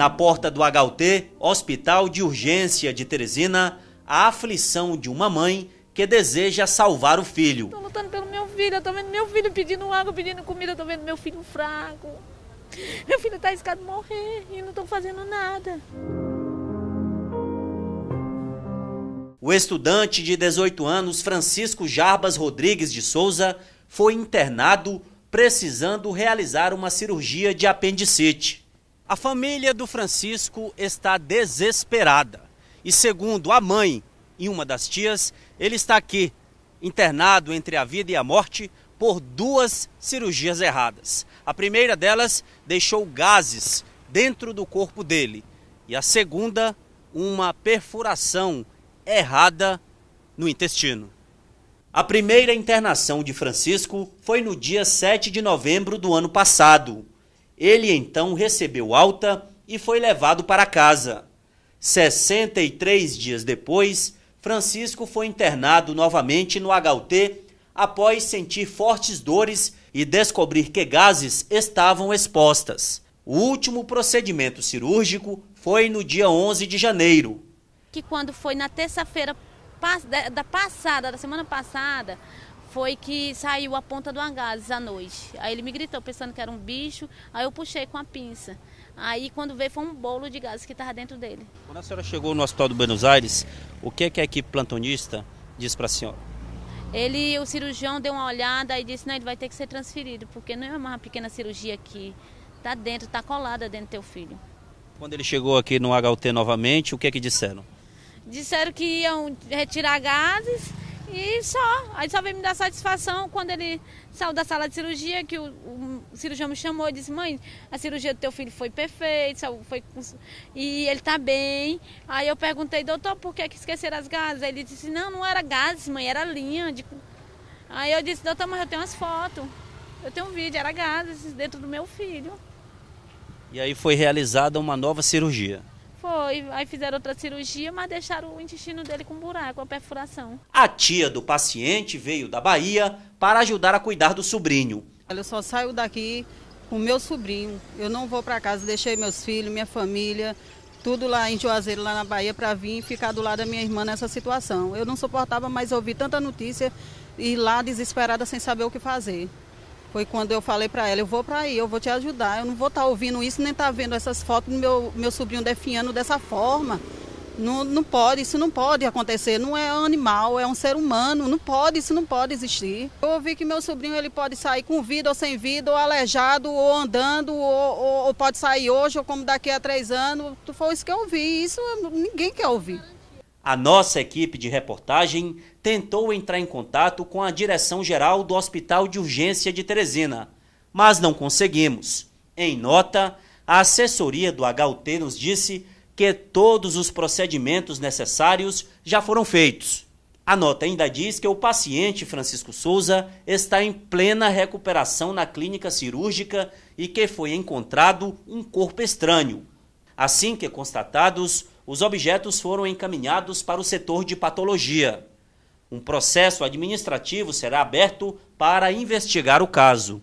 Na porta do HUT, Hospital de Urgência de Teresina, a aflição de uma mãe que deseja salvar o filho. Estou lutando pelo meu filho, estou vendo meu filho pedindo água, pedindo comida, estou vendo meu filho fraco. Meu filho está escado morrer e não estou fazendo nada. O estudante de 18 anos Francisco Jarbas Rodrigues de Souza foi internado precisando realizar uma cirurgia de apendicite. A família do Francisco está desesperada e, segundo a mãe e uma das tias, ele está aqui internado entre a vida e a morte por duas cirurgias erradas. A primeira delas deixou gases dentro do corpo dele e a segunda, uma perfuração errada no intestino. A primeira internação de Francisco foi no dia 7 de novembro do ano passado, ele então recebeu alta e foi levado para casa. 63 dias depois, Francisco foi internado novamente no HUT após sentir fortes dores e descobrir que gases estavam expostas. O último procedimento cirúrgico foi no dia 11 de janeiro. Que quando foi na terça-feira da passada, da semana passada, foi que saiu a ponta do gases à noite. Aí ele me gritou pensando que era um bicho, aí eu puxei com a pinça. Aí quando veio foi um bolo de gás que estava dentro dele. Quando a senhora chegou no Hospital do Buenos Aires, o que é que a equipe plantonista disse para a senhora? Ele, o cirurgião deu uma olhada e disse, não, ele vai ter que ser transferido, porque não é uma pequena cirurgia aqui. está dentro, está colada dentro do teu filho. Quando ele chegou aqui no HUT novamente, o que é que disseram? Disseram que iam retirar gases e só, aí só veio me dar satisfação quando ele saiu da sala de cirurgia, que o, o cirurgião me chamou e disse, mãe, a cirurgia do teu filho foi perfeita, foi, e ele tá bem. Aí eu perguntei, doutor, por que, que esqueceram as gases? Aí ele disse, não, não era gases, mãe, era linha. De... Aí eu disse, doutor, mas eu tenho umas fotos, eu tenho um vídeo, era gases dentro do meu filho. E aí foi realizada uma nova cirurgia. Foi, aí fizeram outra cirurgia, mas deixaram o intestino dele com buraco, a perfuração. A tia do paciente veio da Bahia para ajudar a cuidar do sobrinho. Olha, eu só saio daqui com meu sobrinho. Eu não vou para casa, deixei meus filhos, minha família, tudo lá em Juazeiro, lá na Bahia, para vir ficar do lado da minha irmã nessa situação. Eu não suportava mais ouvir tanta notícia e lá desesperada sem saber o que fazer. Foi quando eu falei para ela, eu vou para aí, eu vou te ajudar, eu não vou estar tá ouvindo isso, nem estar tá vendo essas fotos do meu, meu sobrinho definhando dessa forma. Não, não pode, isso não pode acontecer, não é um animal, é um ser humano, não pode, isso não pode existir. Eu ouvi que meu sobrinho ele pode sair com vida ou sem vida, ou aleijado, ou andando, ou, ou, ou pode sair hoje, ou como daqui a três anos. Foi isso que eu ouvi, isso ninguém quer ouvir. A nossa equipe de reportagem tentou entrar em contato com a direção-geral do Hospital de Urgência de Teresina, mas não conseguimos. Em nota, a assessoria do HUT nos disse que todos os procedimentos necessários já foram feitos. A nota ainda diz que o paciente Francisco Souza está em plena recuperação na clínica cirúrgica e que foi encontrado um corpo estranho. Assim que constatados, os objetos foram encaminhados para o setor de patologia. Um processo administrativo será aberto para investigar o caso.